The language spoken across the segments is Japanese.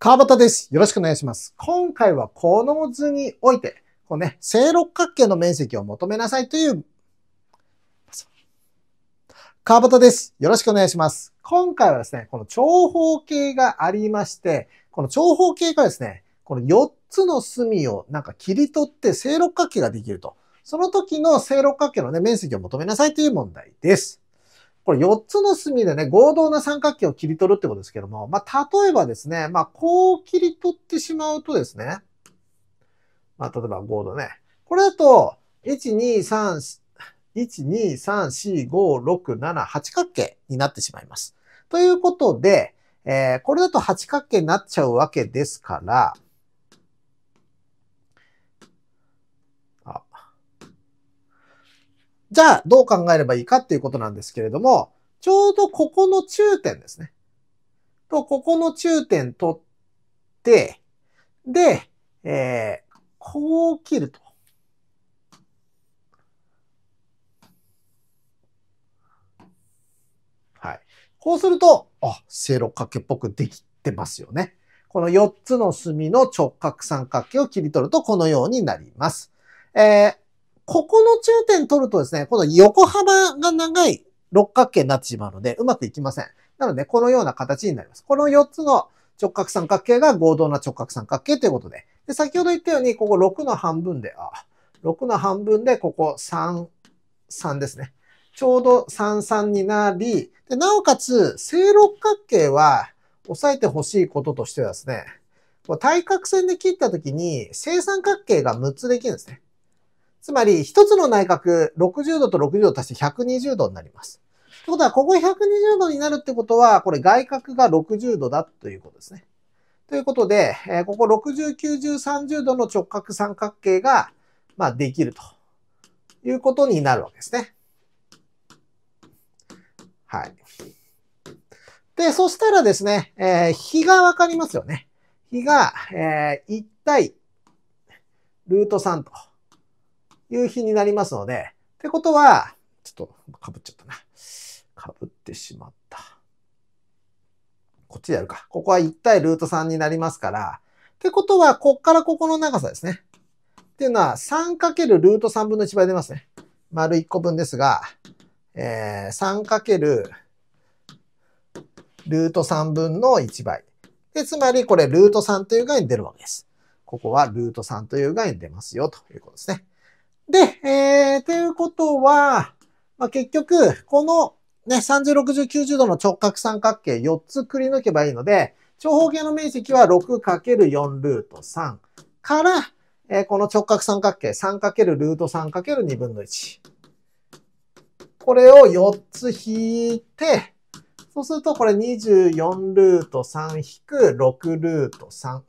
川端です。よろしくお願いします。今回はこの図において、こうね、正六角形の面積を求めなさいという、川端です。よろしくお願いします。今回はですね、この長方形がありまして、この長方形がですね、この4つの隅をなんか切り取って正六角形ができると。その時の正六角形のね、面積を求めなさいという問題です。これ4つの隅でね、合同な三角形を切り取るってことですけども、まあ、例えばですね、まあ、こう切り取ってしまうとですね、まあ、例えば合同ね。これだと、1、2、3、1、2、3、4、5、6、7、8角形になってしまいます。ということで、えー、これだと8角形になっちゃうわけですから、じゃあ、どう考えればいいかっていうことなんですけれども、ちょうどここの中点ですね。と、ここの中点取って、で、えー、こう切ると。はい。こうすると、あ、正六角形っぽくできてますよね。この4つの隅の直角三角形を切り取るとこのようになります。えーここの中点取るとですね、この横幅が長い六角形になってしまうので、うまくいきません。なので、このような形になります。この4つの直角三角形が合同な直角三角形ということで。で、先ほど言ったように、ここ6の半分で、あ、6の半分で、ここ3、3ですね。ちょうど33になり、でなおかつ、正六角形は、押さえてほしいこととしてはですね、こ対角線で切ったときに、正三角形が6つできるんですね。つまり、一つの内角、60度と60度足して120度になります。ということは、ここ120度になるってことは、これ外角が60度だということですね。ということで、えここ60、90、30度の直角三角形が、まあ、できるということになるわけですね。はい。で、そしたらですね、えー、比がわかりますよね。比が、えー、1対ルート3と。いう日になりますので、ってことは、ちょっとかぶっちゃったな。かぶってしまった。こっちでやるか。ここは1対ルート3になりますから、ってことは、こっからここの長さですね。っていうのは 3× ルート3分の1倍出ますね。丸1個分ですが、えー、3× ルート3分の1倍。で、つまりこれルート3という概念出るわけです。ここはルート3という概念出ますよということですね。で、えー、ということは、まあ、結局、このね、30、60、90度の直角三角形4つくり抜けばいいので、長方形の面積は 6×4 ルート3から、えー、この直角三角形 3× ルート 3×2 分の1。これを4つ引いて、そうするとこれ24ルート3引く6ルート3。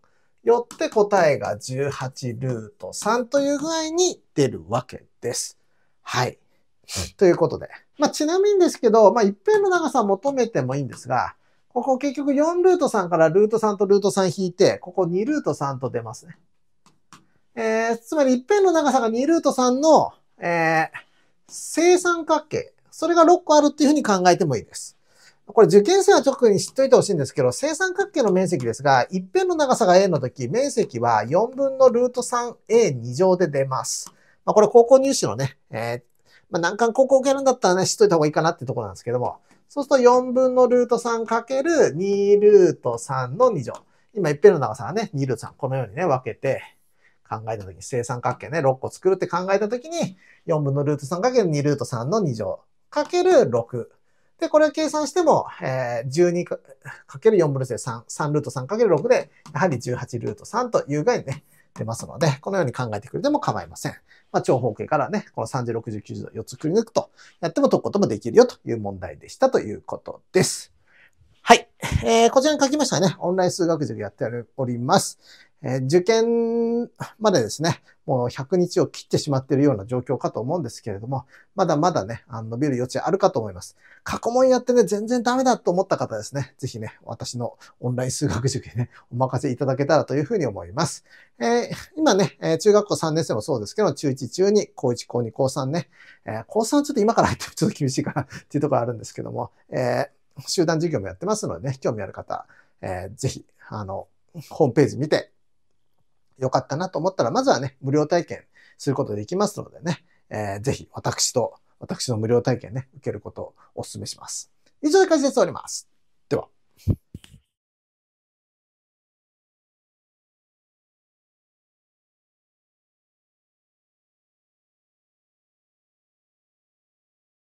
よって答えが18ルート3という具合に出るわけです。はい。ということで。まあ、ちなみにですけど、まあ、一辺の長さ求めてもいいんですが、ここ結局4ルート3からルート3とルート3引いて、ここ2ルート3と出ますね。えー、つまり一辺の長さが2ルート3の、えー、正三角形。それが6個あるっていうふうに考えてもいいです。これ受験生は特に知っといてほしいんですけど、正三角形の面積ですが、一辺の長さが A の時、面積は4分のルート 3A2 乗で出ます。まあ、これ高校入試のね、えー、まあ、難関高校受けるんだったらね、知っといた方がいいかなってところなんですけども、そうすると4分のルート3かける2ルート3の2乗。今一辺の長さがね、2ルート3、このようにね、分けて、考えた時に、正三角形ね、6個作るって考えた時に、4分のルート3かける2ルート3の2乗、かける6。で、これを計算しても、えー、12かける4分の1で3、3ルート3かける6で、やはり18ルート3という概念にね、出ますので、このように考えてくれても構いません。まあ、長方形からね、この30、60、90度4つくり抜くと、やっても解くこともできるよという問題でしたということです。はい。えー、こちらに書きましたね。オンライン数学塾やっております。えー、受験までですね、もう100日を切ってしまっているような状況かと思うんですけれども、まだまだね、あの伸びる余地あるかと思います。過去問やってね、全然ダメだと思った方ですね、ぜひね、私のオンライン数学塾にね、お任せいただけたらというふうに思います。えー、今ね、えー、中学校3年生もそうですけど、中1、中2、高1、高2、高3ね、えー、高3はちょっと今から入ってもちょっと厳しいかなっていうところあるんですけども、えー、集団授業もやってますのでね、興味ある方、えー、ぜひ、あの、ホームページ見て良かったなと思ったら、まずはね、無料体験することできますのでね、えー、ぜひ私と、私の無料体験ね、受けることをお勧めします。以上で解説終わります。では。